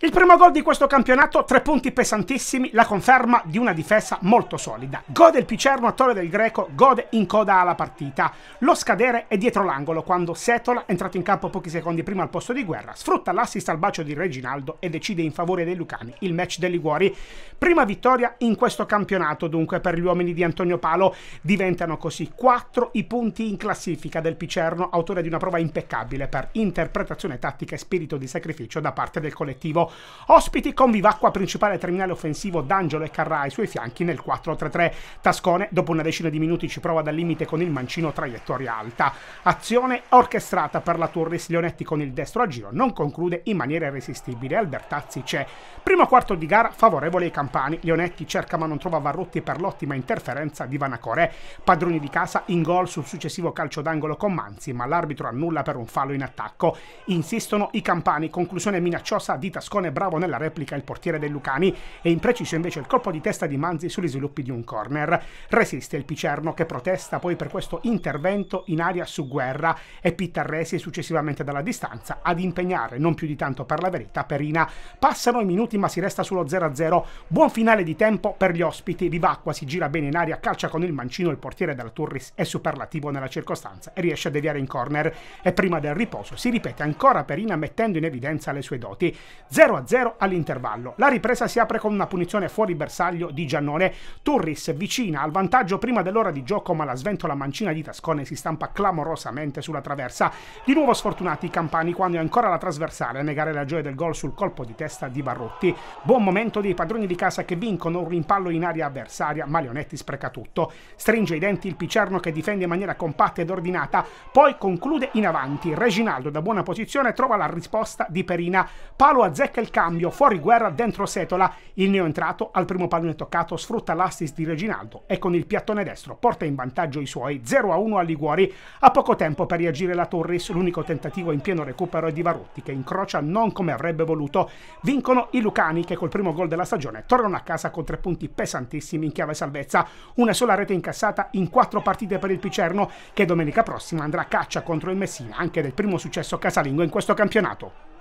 Il primo gol di questo campionato, tre punti pesantissimi, la conferma di una difesa molto solida. Gode il Picerno attore del Greco, gode in coda alla partita. Lo scadere è dietro l'angolo quando Setola, entrato in campo pochi secondi prima al posto di guerra, sfrutta l'assist al bacio di Reginaldo e decide in favore dei Lucani il match dei Liguori. Prima vittoria in questo campionato dunque per gli uomini di Antonio Palo. Diventano così quattro i punti in classifica del Picerno, autore di una prova impeccabile per interpretazione tattica e spirito di sacrificio da parte del collettivo. Ospiti con Vivacqua principale terminale offensivo D'Angelo e Carrai sui fianchi nel 4-3-3. Tascone dopo una decina di minuti ci prova dal limite con il mancino traiettoria alta. Azione orchestrata per la Turris Leonetti con il destro a giro non conclude in maniera irresistibile. Albertazzi c'è. Primo quarto di gara favorevole ai campani. Leonetti cerca ma non trova Varrotti per l'ottima interferenza di Vanacore. Padroni di casa in gol sul successivo calcio d'angolo con Manzi ma l'arbitro annulla per un fallo in attacco. Insistono i campani. Conclusione minacciosa di Tascone Berlusconi bravo nella replica il portiere del Lucani e impreciso invece il colpo di testa di Manzi sugli sviluppi di un corner. Resiste il Picerno che protesta poi per questo intervento in aria su guerra e Pittarresi successivamente dalla distanza ad impegnare non più di tanto per la verità Perina. Passano i minuti ma si resta sullo 0-0. Buon finale di tempo per gli ospiti. Vivacqua si gira bene in aria, calcia con il mancino il portiere della Turris è superlativo nella circostanza e riesce a deviare in corner e prima del riposo si ripete ancora Perina mettendo in evidenza le sue doti. 0 0-0 all'intervallo. La ripresa si apre con una punizione fuori bersaglio di Giannone. Turris vicina al vantaggio prima dell'ora di gioco ma la sventola mancina di Tascone si stampa clamorosamente sulla traversa. Di nuovo sfortunati i campani quando è ancora la trasversale a negare la gioia del gol sul colpo di testa di Barrotti. Buon momento dei padroni di casa che vincono un rimpallo in aria avversaria ma Leonetti spreca tutto. Stringe i denti il Picerno che difende in maniera compatta ed ordinata, poi conclude in avanti. Reginaldo da buona posizione trova la risposta di Perina. Palo a Zecchi cerca il cambio, fuori guerra dentro Setola, il neoentrato al primo pallone toccato sfrutta l'assist di Reginaldo e con il piattone destro porta in vantaggio i suoi 0-1 a Liguori. A poco tempo per reagire la Torres, l'unico tentativo in pieno recupero è di Varotti che incrocia non come avrebbe voluto. Vincono i Lucani che col primo gol della stagione tornano a casa con tre punti pesantissimi in chiave salvezza, una sola rete incassata in quattro partite per il Picerno che domenica prossima andrà a caccia contro il Messina anche del primo successo casalingo in questo campionato.